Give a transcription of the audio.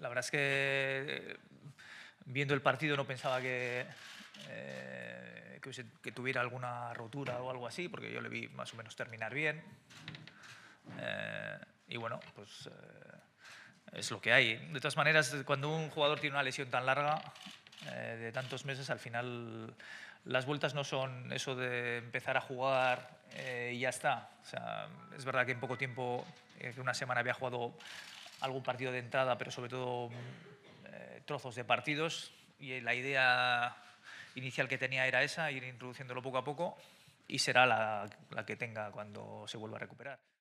la verdad es que eh, viendo el partido no pensaba que, eh, que, tuviera alguna rotura o algo así, porque yo le vi más o menos terminar bien. Eh, y bueno, pues es lo que hay. De todas maneras, cuando un jugador tiene una lesión tan larga, de tantos meses, al final las vueltas no son eso de empezar a jugar y ya está. es verdad que en poco tiempo, en una semana había jugado algún partido de entrada, pero sobre todo mm, eh, trozos de partidos. Y eh, la idea inicial que tenía era esa, ir introduciéndolo poco a poco y será la que tenga cuando se vuelva a recuperar.